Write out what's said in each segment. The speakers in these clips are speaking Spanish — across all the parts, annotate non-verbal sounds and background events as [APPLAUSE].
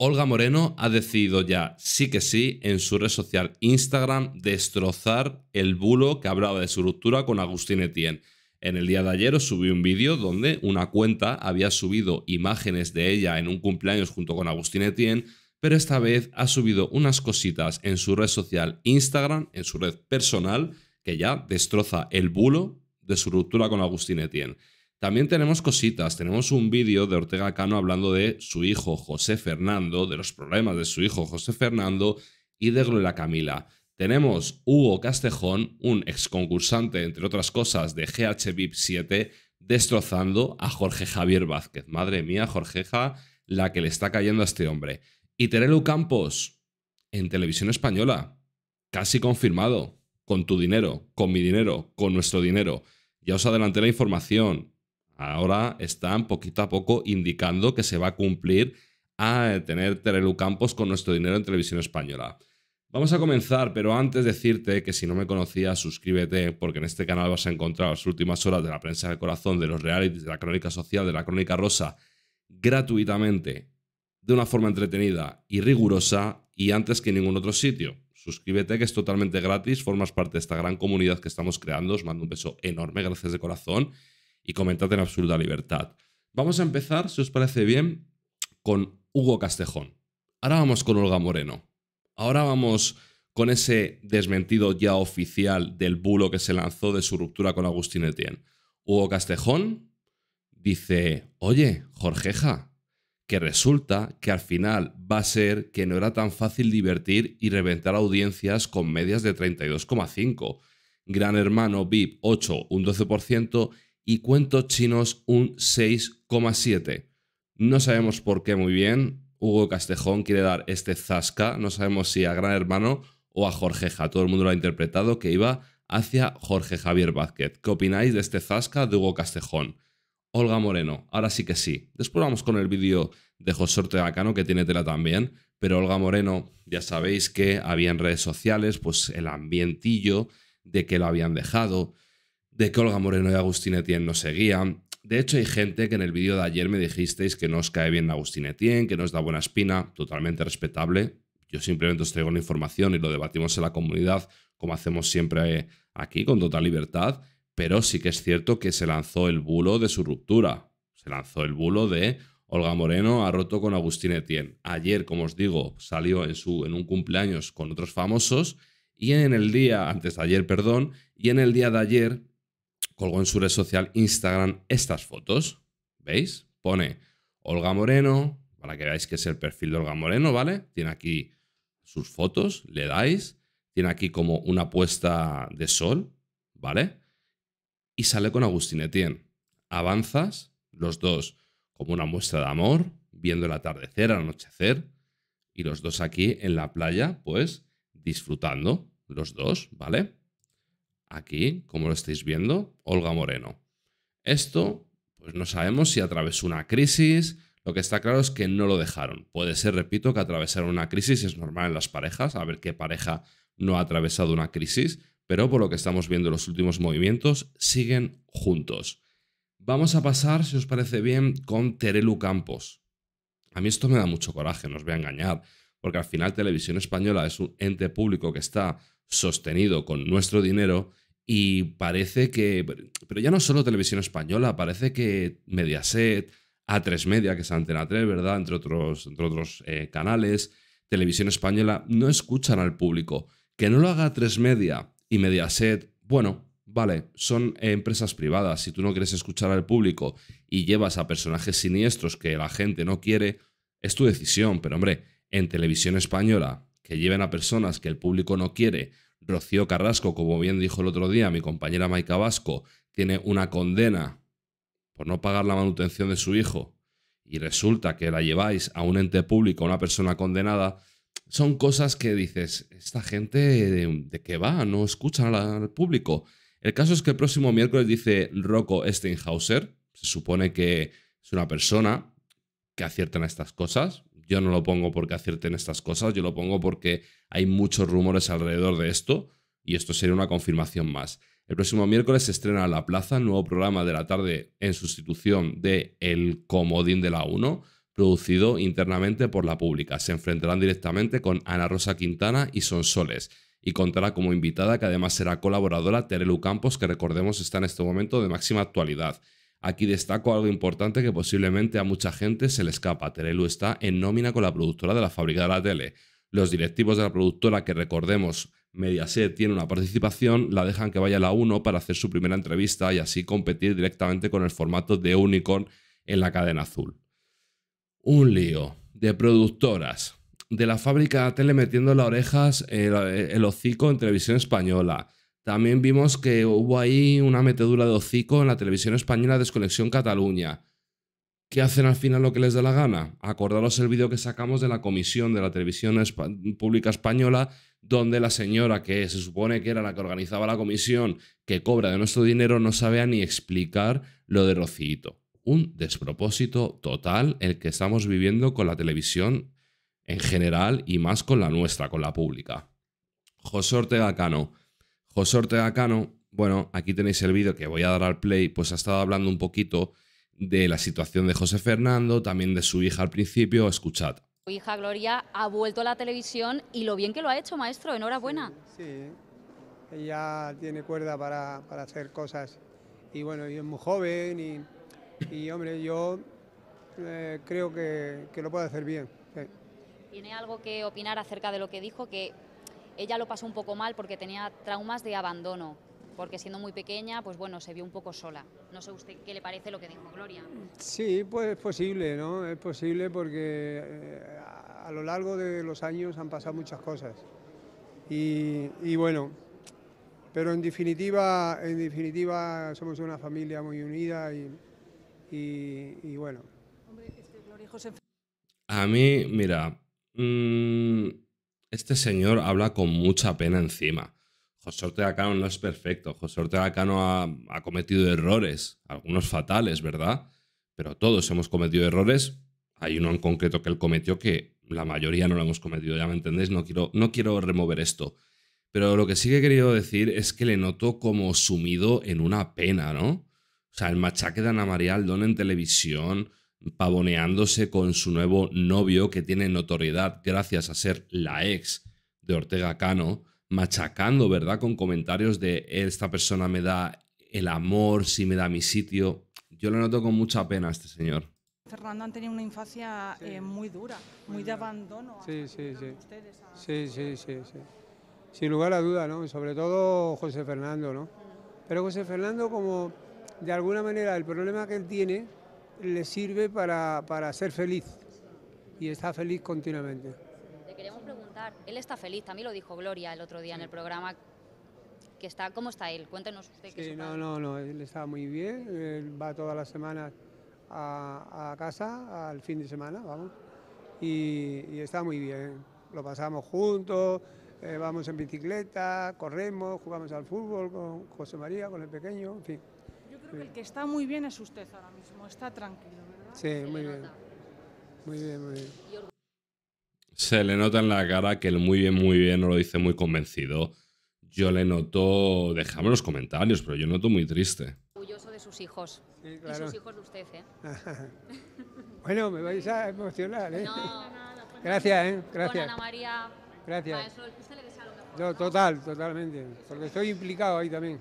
Olga Moreno ha decidido ya, sí que sí, en su red social Instagram, destrozar el bulo que hablaba de su ruptura con Agustín Etienne. En el día de ayer os subí un vídeo donde una cuenta había subido imágenes de ella en un cumpleaños junto con Agustín Etienne, pero esta vez ha subido unas cositas en su red social Instagram, en su red personal, que ya destroza el bulo de su ruptura con Agustín Etienne. También tenemos cositas, tenemos un vídeo de Ortega Cano hablando de su hijo José Fernando, de los problemas de su hijo José Fernando y de Gloria Camila. Tenemos Hugo Castejón, un ex concursante, entre otras cosas, de GH 7, destrozando a Jorge Javier Vázquez. Madre mía, Jorgeja, la que le está cayendo a este hombre. Y Terelu Campos, en televisión española, casi confirmado, con tu dinero, con mi dinero, con nuestro dinero. Ya os adelanté la información, Ahora están poquito a poco indicando que se va a cumplir a tener Terelu Campos con nuestro dinero en televisión española. Vamos a comenzar, pero antes decirte que si no me conocías, suscríbete, porque en este canal vas a encontrar las últimas horas de la prensa de corazón, de los realities, de la crónica social, de la crónica rosa, gratuitamente, de una forma entretenida y rigurosa, y antes que en ningún otro sitio. Suscríbete, que es totalmente gratis, formas parte de esta gran comunidad que estamos creando. Os mando un beso enorme, gracias de corazón y comentad en absoluta libertad. Vamos a empezar, si os parece bien, con Hugo Castejón. Ahora vamos con Olga Moreno. Ahora vamos con ese desmentido ya oficial del bulo que se lanzó de su ruptura con Agustín Etienne. Hugo Castejón dice, oye, Jorgeja, que resulta que al final va a ser que no era tan fácil divertir y reventar audiencias con medias de 32,5. Gran Hermano VIP 8, un 12% y cuento chinos un 6,7. No sabemos por qué muy bien. Hugo Castejón quiere dar este zasca. No sabemos si a Gran Hermano o a Ja. Todo el mundo lo ha interpretado que iba hacia Jorge Javier Vázquez. ¿Qué opináis de este zasca de Hugo Castejón? Olga Moreno, ahora sí que sí. Después vamos con el vídeo de José Ortega que tiene tela también. Pero Olga Moreno, ya sabéis que había en redes sociales pues el ambientillo de que lo habían dejado, de que Olga Moreno y Agustín Etienne nos seguían. De hecho, hay gente que en el vídeo de ayer me dijisteis que no os cae bien Agustín Etienne, que no os da buena espina, totalmente respetable. Yo simplemente os traigo la información y lo debatimos en la comunidad, como hacemos siempre eh, aquí, con total libertad. Pero sí que es cierto que se lanzó el bulo de su ruptura. Se lanzó el bulo de Olga Moreno ha roto con Agustín Etienne. Ayer, como os digo, salió en, su, en un cumpleaños con otros famosos y en el día, antes de ayer, perdón, y en el día de ayer colgó en su red social Instagram estas fotos. ¿Veis? Pone Olga Moreno, para que veáis que es el perfil de Olga Moreno, ¿vale? Tiene aquí sus fotos, le dais, tiene aquí como una puesta de sol, ¿vale? Y sale con Agustín Etienne. Avanzas, los dos, como una muestra de amor, viendo el atardecer, el anochecer, y los dos aquí en la playa, pues disfrutando, los dos, ¿vale? aquí, como lo estáis viendo, Olga Moreno. Esto, pues no sabemos si atravesó una crisis, lo que está claro es que no lo dejaron. Puede ser, repito, que atravesar una crisis es normal en las parejas, a ver qué pareja no ha atravesado una crisis, pero por lo que estamos viendo en los últimos movimientos, siguen juntos. Vamos a pasar, si os parece bien, con Terelu Campos. A mí esto me da mucho coraje, no os voy a engañar porque al final Televisión Española es un ente público que está sostenido con nuestro dinero y parece que, pero ya no solo Televisión Española, parece que Mediaset, A3 Media, que es Antena 3, ¿verdad? Entre otros, entre otros eh, canales, Televisión Española, no escuchan al público. Que no lo haga A3 Media y Mediaset, bueno, vale, son eh, empresas privadas. Si tú no quieres escuchar al público y llevas a personajes siniestros que la gente no quiere, es tu decisión, pero hombre, en televisión española que lleven a personas que el público no quiere. Rocío Carrasco, como bien dijo el otro día mi compañera Maica Vasco, tiene una condena por no pagar la manutención de su hijo y resulta que la lleváis a un ente público, a una persona condenada, son cosas que dices, esta gente de, qué va, no escuchan al público. El caso es que el próximo miércoles dice Rocco Steinhauser, se supone que es una persona que acierta en estas cosas, yo no lo pongo porque acierten estas cosas, yo lo pongo porque hay muchos rumores alrededor de esto y esto sería una confirmación más. El próximo miércoles se estrena La Plaza, nuevo programa de la tarde en sustitución de El Comodín de la 1, producido internamente por la pública. Se enfrentarán directamente con Ana Rosa Quintana y Sonsoles y contará como invitada que además será colaboradora Terelu Campos, que recordemos está en este momento de máxima actualidad. Aquí destaco algo importante que posiblemente a mucha gente se le escapa. Terelu está en nómina con la productora de la fábrica de la tele. Los directivos de la productora, que recordemos, Mediaset tiene una participación, la dejan que vaya a la 1 para hacer su primera entrevista y así competir directamente con el formato de Unicorn en la cadena azul. Un lío de productoras, de la fábrica de la tele metiendo las orejas, el, el hocico en televisión española también vimos que hubo ahí una metedura de hocico en la televisión española Desconexión Cataluña. ¿Qué hacen al final lo que les da la gana? Acordaros el vídeo que sacamos de la comisión de la televisión pública española, donde la señora que se supone que era la que organizaba la comisión, que cobra de nuestro dinero, no sabía ni explicar lo de Rocito. Un despropósito total el que estamos viviendo con la televisión en general y más con la nuestra, con la pública. José Ortega Cano. José Ortega Cano, bueno, aquí tenéis el vídeo que voy a dar al play, pues ha estado hablando un poquito de la situación de José Fernando, también de su hija al principio, escuchad. Su hija Gloria ha vuelto a la televisión y lo bien que lo ha hecho, maestro, enhorabuena. Sí, ella tiene cuerda para, para, hacer cosas y bueno, y es muy joven y, y hombre, yo eh, creo que, que, lo puede hacer bien. ¿Tiene algo que opinar acerca de lo que dijo? Que ella lo pasó un poco mal porque tenía traumas de abandono, porque siendo muy pequeña, pues bueno, se vio un poco sola. No sé usted qué le parece lo que dijo Gloria. Sí, pues es posible, ¿no? Es posible porque eh, a lo largo de los años han pasado muchas cosas. Y, bueno, pero en definitiva, en definitiva somos una familia muy unida y, bueno. A mí, mira, mm, este señor habla con mucha pena encima. José Ortega Cano no es perfecto. José Ortega Cano ha, cometido errores, algunos fatales, ¿verdad? Pero todos hemos cometido errores. Hay uno en concreto que él cometió que la mayoría no lo hemos cometido, ya me entendéis, no quiero, no quiero remover esto. Pero lo que sí que he querido decir es que le noto como sumido en una pena, ¿no? O sea, el machaque de Ana María Aldón en televisión, pavoneándose con su nuevo novio que tiene notoriedad gracias a ser la ex de Ortega Cano, machacando, ¿verdad? Con comentarios de esta persona me da el amor, si me da mi sitio. Yo lo noto con mucha pena a este señor. Fernando han tenido una infancia eh, muy dura, muy de abandono. Sí, sí, sí. sí. Sí, sí, sí. Sin lugar a duda, ¿no? Sobre todo José Fernando, ¿no? Pero José Fernando como de alguna manera el problema que él tiene le sirve para, ser feliz y está feliz continuamente. Le queremos preguntar, él está feliz, también lo dijo Gloria el otro día en el programa, que está, ¿cómo está él? Cuéntenos usted. sí, no, no, no, él está muy bien, va todas las semanas a, casa, al fin de semana, vamos, y, está muy bien, lo pasamos juntos, eh, vamos en bicicleta, corremos, jugamos al fútbol con José María, con el pequeño, en fin creo que el que está muy bien es usted ahora mismo, está tranquilo, ¿verdad? Sí, muy bien. Muy bien, muy bien. Se le nota en la cara que el muy bien, muy bien no lo dice muy convencido. Yo le noto, déjame los comentarios, pero yo noto muy triste. Orgulloso de sus hijos. Sí, Y sus hijos de usted, ¿eh? [LAUGHS] bueno, me vais a emocionar, ¿eh? No, no, no. gracias, ¿eh? Gracias. Con Ana María. Gracias. Maestro, usted le desea lo no, total, totalmente. Porque estoy implicado ahí también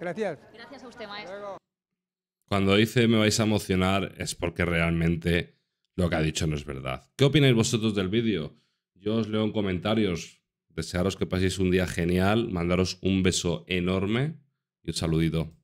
gracias. Gracias a usted, maestro. Cuando dice me vais a emocionar es porque realmente lo que ha dicho no es verdad. ¿Qué opináis vosotros del vídeo? Yo os leo en comentarios. Desearos que paséis un día genial, mandaros un beso enorme y un saludito.